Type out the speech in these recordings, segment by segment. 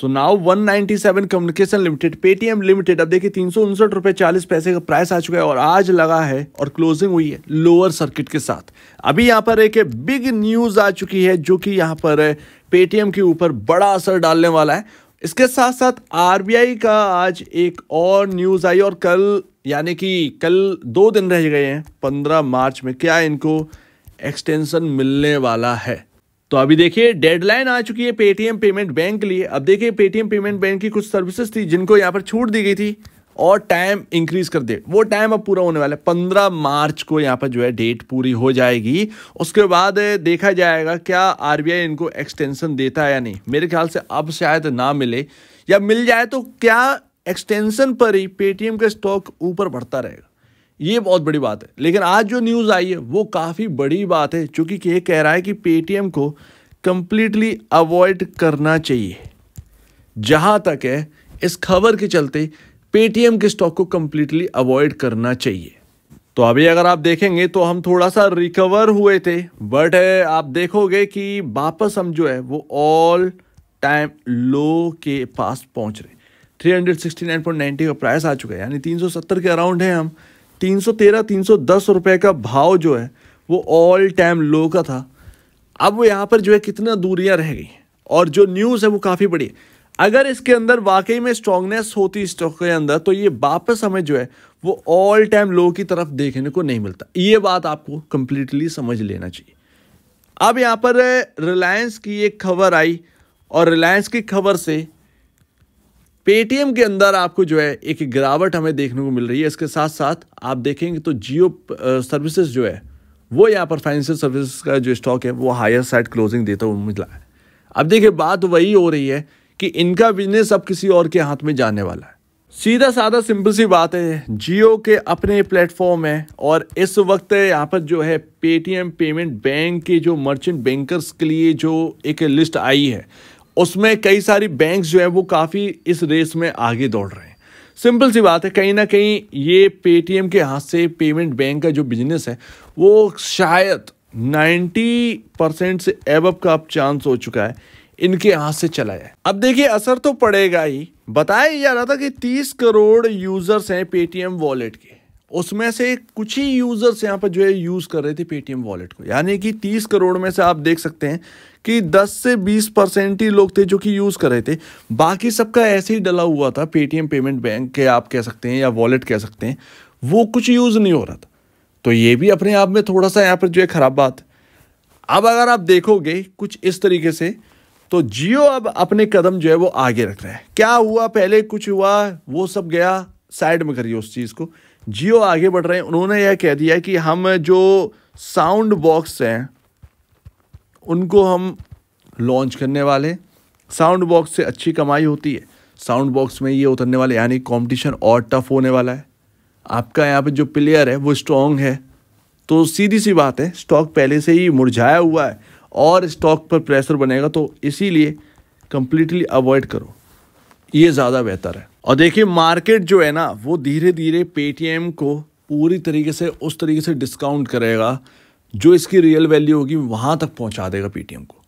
सो now 197 communication limited Paytm limited अब देखिए तीन सौ उनसठ रुपए चालीस पैसे का प्राइस आ चुका है और आज लगा है और क्लोजिंग हुई है लोअर सर्किट के साथ अभी यहाँ पर एक बिग न्यूज़ आ चुकी है जो कि यहाँ पर पेटीएम के ऊपर बड़ा असर डालने वाला है इसके साथ साथ आरबीआई का आज एक और न्यूज़ आई और कल यानी कि कल दो दिन रह गए हैं पंद्रह मार्च में क्या इनको एक्सटेंशन मिलने वाला है तो अभी देखिए डेडलाइन आ चुकी है पेटीएम पेमेंट बैंक के लिए अब देखिए पेटीएम पेमेंट बैंक की कुछ सर्विसेज थी जिनको यहाँ पर छूट दी गई थी और टाइम इंक्रीज कर दे वो टाइम अब पूरा होने वाला है पंद्रह मार्च को यहाँ पर जो है डेट पूरी हो जाएगी उसके बाद देखा जाएगा क्या आरबीआई इनको एक्सटेंशन देता है या नहीं मेरे ख्याल से अब शायद ना मिले या मिल जाए तो क्या एक्सटेंशन पर ही पेटीएम का स्टॉक ऊपर बढ़ता रहेगा ये बहुत बड़ी बात है लेकिन आज जो न्यूज़ आई है वो काफ़ी बड़ी बात है चूँकि ये कह रहा है कि पेटीएम को कम्प्लीटली अवॉइड करना चाहिए जहाँ तक है इस खबर के चलते पेटीएम के स्टॉक को कम्प्लीटली अवॉइड करना चाहिए तो अभी अगर आप देखेंगे तो हम थोड़ा सा रिकवर हुए थे बट आप देखोगे कि वापस हम जो है वो ऑल टाइम लो के पास पहुंच रहे 369.90 का प्राइस आ चुका है यानी 370 के अराउंड है हम तीन सौ तेरह तीन सौ दस रुपये का भाव जो है वो ऑल टाइम लो का था अब वो यहाँ पर जो है कितना दूरियाँ रह गई और जो न्यूज़ है वो काफ़ी बड़ी है अगर इसके अंदर वाकई में स्ट्रांगनेस होती स्टॉक के अंदर तो ये वापस हमें जो है वो ऑल टाइम लो की तरफ देखने को नहीं मिलता ये बात आपको कंप्लीटली समझ लेना चाहिए अब यहाँ पर रिलायंस की एक खबर आई और रिलायंस की खबर से पेटीएम के अंदर आपको जो है एक गिरावट हमें देखने को मिल रही है इसके साथ साथ आप देखेंगे तो जियो सर्विसेज जो है वो यहाँ पर फाइनेंशियल सर्विसेज का जो स्टॉक है वो हायर साइड क्लोजिंग देता हुआ मिला है अब देखिए बात वही हो रही है कि इनका बिजनेस अब किसी और के हाथ में जाने वाला है सीधा साधा सिंपल सी बात है जियो के अपने प्लेटफॉर्म है और इस वक्त यहाँ पर जो है पेटीएम पेमेंट बैंक के जो मर्चेंट बैंकर्स के लिए जो एक लिस्ट आई है उसमें कई सारी बैंक्स जो है वो काफ़ी इस रेस में आगे दौड़ रहे हैं सिंपल सी बात है कहीं ना कहीं ये पेटीएम के हाथ से पेमेंट बैंक का जो बिजनेस है वो शायद 90 परसेंट से एब का अब चांस हो चुका है इनके हाथ से चला जाए अब देखिए असर तो पड़ेगा ही बताया जा रहा था कि 30 करोड़ यूजर्स हैं पेटीएम वॉलेट के उसमें से कुछ ही यूज़र्स यहाँ पर जो है यूज़ कर रहे थे पेटीएम वॉलेट को यानी कि तीस करोड़ में से आप देख सकते हैं कि 10 से 20 परसेंट ही लोग थे जो कि यूज़ कर रहे थे बाकी सबका ऐसे ही डला हुआ था पेटीएम पेमेंट बैंक के आप कह सकते हैं या वॉलेट कह सकते हैं वो कुछ यूज़ नहीं हो रहा था तो ये भी अपने आप में थोड़ा सा यहाँ पर जो है ख़राब बात अब अगर आप देखोगे कुछ इस तरीके से तो जियो अब अपने कदम जो है वो आगे रख रहे हैं क्या हुआ पहले कुछ हुआ वो सब गया साइड में करिए उस चीज़ को जियो आगे बढ़ रहे हैं उन्होंने यह कह दिया कि हम जो साउंड बॉक्स हैं उनको हम लॉन्च करने वाले साउंड बॉक्स से अच्छी कमाई होती है साउंड बॉक्स में ये उतरने वाले यानी कंपटीशन और टफ होने वाला है आपका यहाँ पे जो प्लेयर है वो स्ट्रॉन्ग है तो सीधी सी बात है स्टॉक पहले से ही मुरझाया हुआ है और स्टॉक पर प्रेशर बनेगा तो इसीलिए कंप्लीटली अवॉइड करो ये ज़्यादा बेहतर है और देखिए मार्केट जो है ना वो धीरे धीरे पेटीएम को पूरी तरीके से उस तरीके से डिस्काउंट करेगा जो इसकी रियल वैल्यू होगी वहाँ तक पहुँचा देगा पेटीएम को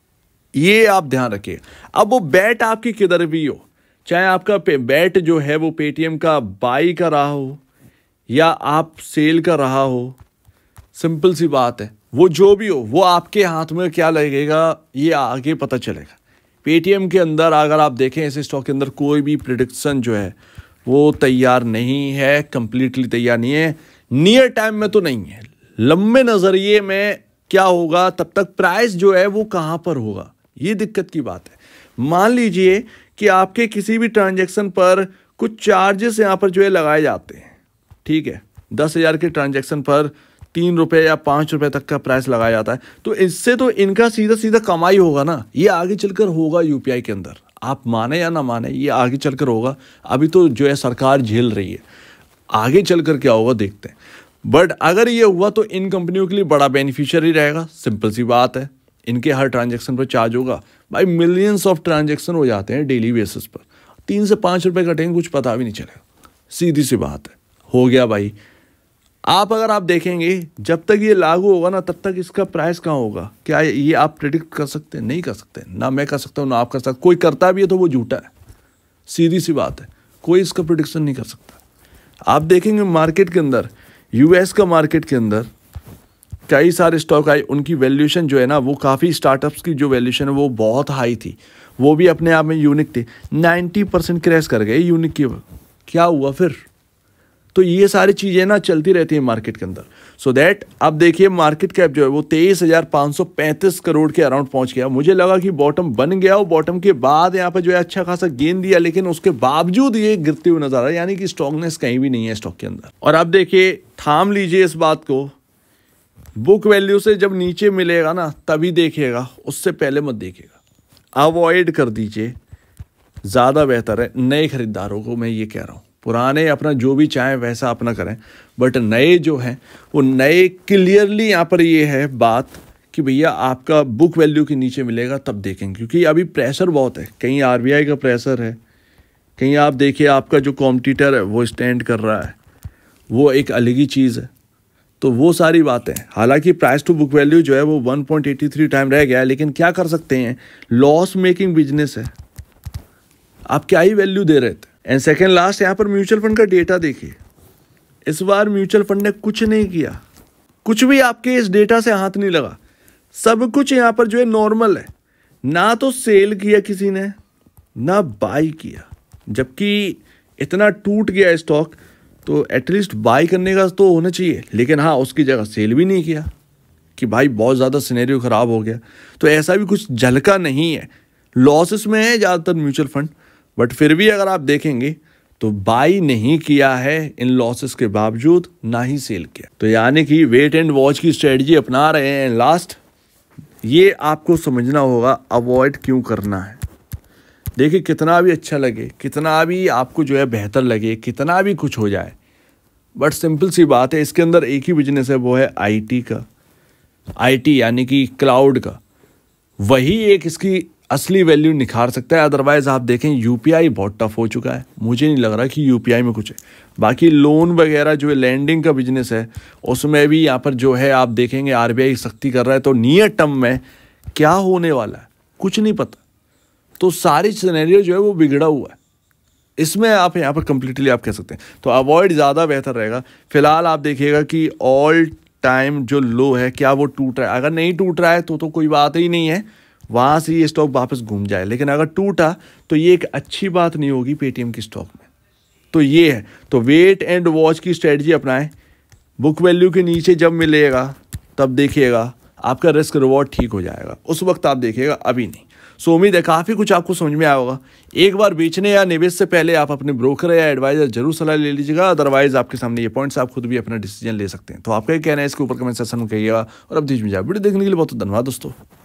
ये आप ध्यान रखिए अब वो बैट आपकी किधर भी हो चाहे आपका बैट जो है वो पेटीएम का बाई का रहा हो या आप सेल का रहा हो सिंपल सी बात है वो जो भी हो वो आपके हाथ में क्या लगेगा ये आगे पता चलेगा पेटीएम के अंदर अगर आप देखें ऐसे स्टॉक के अंदर कोई भी प्रिडिक्शन जो है वो तैयार नहीं है कम्प्लीटली तैयार नहीं है नियर टाइम में तो नहीं है लंबे नज़रिए में क्या होगा तब तक प्राइस जो है वो कहाँ पर होगा ये दिक्कत की बात है मान लीजिए कि आपके किसी भी ट्रांजेक्शन पर कुछ चार्जेस यहाँ पर जो है लगाए जाते हैं ठीक है दस हज़ार के ट्रांजेक्शन पर तीन रुपये या पाँच रुपये तक का प्राइस लगाया जाता है तो इससे तो इनका सीधा सीधा कमाई होगा ना ये आगे चलकर होगा यूपीआई के अंदर आप माने या ना माने ये आगे चलकर होगा अभी तो जो है सरकार झेल रही है आगे चल कर क्या होगा देखते हैं बट अगर ये हुआ तो इन कंपनियों के लिए बड़ा बेनिफिशियरी रहेगा सिंपल सी बात है इनके हर ट्रांजेक्शन पर चार्ज होगा भाई मिलियंस ऑफ ट्रांजेक्शन हो जाते हैं डेली बेसिस पर तीन से पाँच रुपये कटेंगे कुछ पता भी नहीं चलेगा सीधी सी बात है हो गया भाई आप अगर आप देखेंगे जब तक ये लागू होगा ना तब तक इसका प्राइस कहाँ होगा क्या ये आप प्रिडिक्ट कर सकते हैं नहीं कर सकते ना मैं कर सकता हूँ ना आप कर सकते कोई करता भी है तो वो झूठा है सीधी सी बात है कोई इसका प्रिडिक्शन नहीं कर सकता आप देखेंगे मार्केट के अंदर यूएस का मार्केट के अंदर कई सारे स्टॉक आए उनकी वैल्यूशन जो है ना वो काफ़ी स्टार्टअप्स की जो वैल्यूशन है वो बहुत हाई थी वो भी अपने आप में यूनिक थे 90 परसेंट क्रैश कर गए यूनिक की क्या हुआ फिर तो ये सारी चीज़ें ना चलती रहती हैं मार्केट के अंदर सो so दैट अब देखिए मार्केट कैप जो है वो तेईस हज़ार पाँच सौ पैंतीस करोड़ के अराउंड पहुंच गया मुझे लगा कि बॉटम बन गया और बॉटम के बाद यहाँ पर जो है अच्छा खासा गेंद दिया लेकिन उसके बावजूद ये गिरते हुए नजर आ रहा यानी कि स्टॉकनेस कहीं भी नहीं है स्टॉक के अंदर और अब देखिए थाम लीजिए इस बात को बुक वैल्यू से जब नीचे मिलेगा ना तभी देखिएगा उससे पहले मत देखिएगा अवॉइड कर दीजिए ज़्यादा बेहतर है नए खरीदारों को मैं ये कह रहा हूँ पुराने अपना जो भी चाहें वैसा अपना करें बट नए जो हैं वो नए क्लियरली यहाँ पर ये है बात कि भैया आपका बुक वैल्यू के नीचे मिलेगा तब देखेंगे क्योंकि अभी प्रेशर बहुत है कहीं आर का प्रेशर है कहीं आप देखिए आपका जो कॉम्पिटिटर है वो स्टैंड कर रहा है वो एक अलग ही चीज़ है तो वो सारी बातें हालांकि प्राइस टू बुक वैल्यू जो है वो 1.83 टाइम रह गया है लेकिन क्या कर सकते हैं लॉस मेकिंग बिजनेस है आप क्या ही वैल्यू दे रहे थे एंड सेकेंड लास्ट यहाँ पर म्यूचुअल फंड का डेटा देखिए इस बार म्यूचुअल फंड ने कुछ नहीं किया कुछ भी आपके इस डेटा से हाथ नहीं लगा सब कुछ यहाँ पर जो है नॉर्मल है ना तो सेल किया किसी ने ना बाई किया जबकि इतना टूट गया स्टॉक तो एटलीस्ट बाई करने का तो होना चाहिए लेकिन हाँ उसकी जगह सेल भी नहीं किया कि भाई बहुत ज़्यादा सिनेरियो ख़राब हो गया तो ऐसा भी कुछ झलका नहीं है लॉसेस में है ज़्यादातर म्यूचुअल फंड बट फिर भी अगर आप देखेंगे तो बाई नहीं किया है इन लॉसेस के बावजूद ना ही सेल किया तो यानी कि वेट एंड वॉच की स्ट्रेटजी अपना रहे हैं लास्ट ये आपको समझना होगा अवॉइड क्यों करना है देखिए कितना भी अच्छा लगे कितना भी आपको जो है बेहतर लगे कितना भी कुछ हो जाए बट सिंपल सी बात है इसके अंदर एक ही बिजनेस है वो है आईटी का आईटी यानी कि क्लाउड का वही एक इसकी असली वैल्यू निखार सकता है अदरवाइज़ आप देखें यूपीआई बहुत टफ हो चुका है मुझे नहीं लग रहा कि यूपीआई में कुछ है बाकी लोन वगैरह जो है लैंडिंग का बिजनेस है उसमें भी यहाँ पर जो है आप देखेंगे आरबीआई सख्ती कर रहा है तो नियर टर्म में क्या होने वाला है कुछ नहीं पता तो सारी सिनेरियो जो है वो बिगड़ा हुआ है इसमें आप यहाँ पर कंप्लीटली आप कह सकते हैं तो अवॉइड ज़्यादा बेहतर रहेगा फिलहाल आप देखिएगा कि ऑल टाइम जो लो है क्या वो टूट रहा है अगर नहीं टूट रहा है तो तो कोई बात ही नहीं है वहाँ से ये स्टॉक वापस घूम जाए लेकिन अगर टूटा तो ये एक अच्छी बात नहीं होगी पेटीएम की स्टॉक में तो ये है तो वेट एंड वॉच की स्ट्रेटजी अपनाएं बुक वैल्यू के नीचे जब मिलेगा तब देखिएगा आपका रिस्क रिवॉर्ड ठीक हो जाएगा उस वक्त आप देखिएगा अभी नहीं सो उम्मीद है काफ़ी कुछ आपको समझ में आया होगा एक बार बेचने या निवेश से पहले आप अपने ब्रोकर या एडवाइजर जरूर सलाह ले लीजिएगा अदरवाइज आपके सामने ये पॉइंट्स आप खुद भी अपना डिसीजन ले सकते हैं तो आपका कहना है इसके ऊपर कमेंट सेशन में कहिएगा और अब दीजिए वीडियो देखने के लिए बहुत धन्यवाद दोस्तों